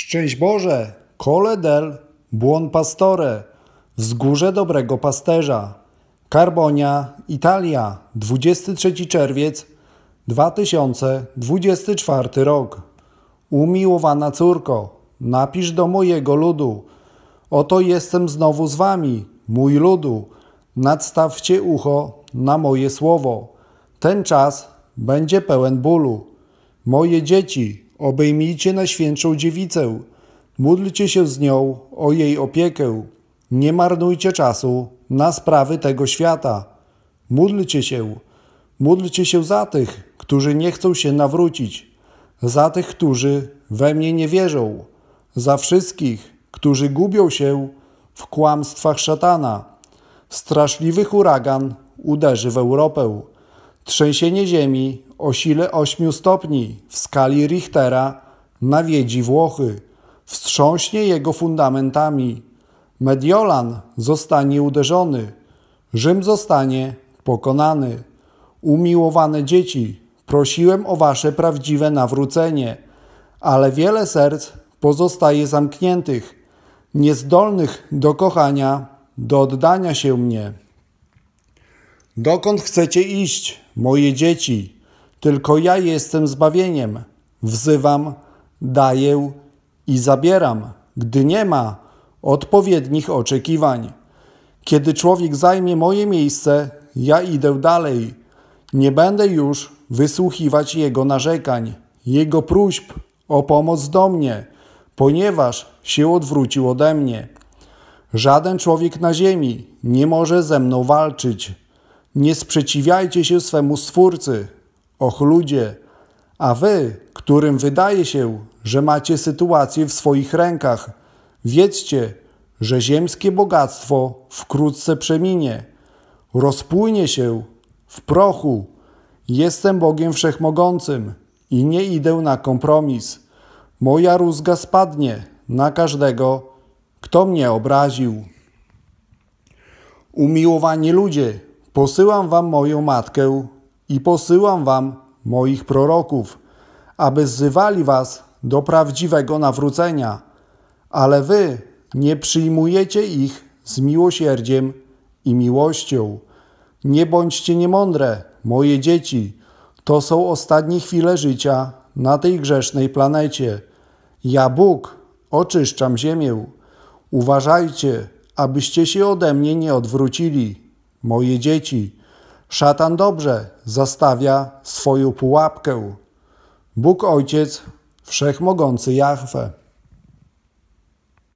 Szczęść Boże, kole del, buon pastore, wzgórze dobrego pasterza. Carbonia, Italia, 23 czerwiec 2024 rok. Umiłowana córko, napisz do mojego ludu. Oto jestem znowu z wami, mój ludu. Nadstawcie ucho na moje słowo. Ten czas będzie pełen bólu. Moje dzieci, Obejmijcie Najświętszą Dziewicę, módlcie się z nią o jej opiekę. Nie marnujcie czasu na sprawy tego świata. Módlcie się, módlcie się za tych, którzy nie chcą się nawrócić, za tych, którzy we mnie nie wierzą, za wszystkich, którzy gubią się w kłamstwach szatana. Straszliwy huragan uderzy w Europę. Trzęsienie ziemi o sile 8 stopni w skali Richtera nawiedzi Włochy, wstrząśnie jego fundamentami. Mediolan zostanie uderzony, Rzym zostanie pokonany. Umiłowane dzieci, prosiłem o wasze prawdziwe nawrócenie, ale wiele serc pozostaje zamkniętych, niezdolnych do kochania, do oddania się mnie. Dokąd chcecie iść, moje dzieci? Tylko ja jestem zbawieniem. Wzywam, daję i zabieram, gdy nie ma odpowiednich oczekiwań. Kiedy człowiek zajmie moje miejsce, ja idę dalej. Nie będę już wysłuchiwać jego narzekań, jego próśb o pomoc do mnie, ponieważ się odwrócił ode mnie. Żaden człowiek na ziemi nie może ze mną walczyć. Nie sprzeciwiajcie się swemu Stwórcy, Och ludzie, a wy, którym wydaje się, że macie sytuację w swoich rękach, wiedzcie, że ziemskie bogactwo wkrótce przeminie, rozpłynie się w prochu. Jestem Bogiem Wszechmogącym i nie idę na kompromis. Moja rózga spadnie na każdego, kto mnie obraził. Umiłowani ludzie, posyłam wam moją matkę, i posyłam wam moich proroków, aby zzywali was do prawdziwego nawrócenia, ale wy nie przyjmujecie ich z miłosierdziem i miłością. Nie bądźcie niemądre, moje dzieci, to są ostatnie chwile życia na tej grzesznej planecie. Ja Bóg oczyszczam ziemię. Uważajcie, abyście się ode mnie nie odwrócili, moje dzieci Szatan dobrze zastawia swoją pułapkę. Bóg Ojciec, Wszechmogący Jahwe.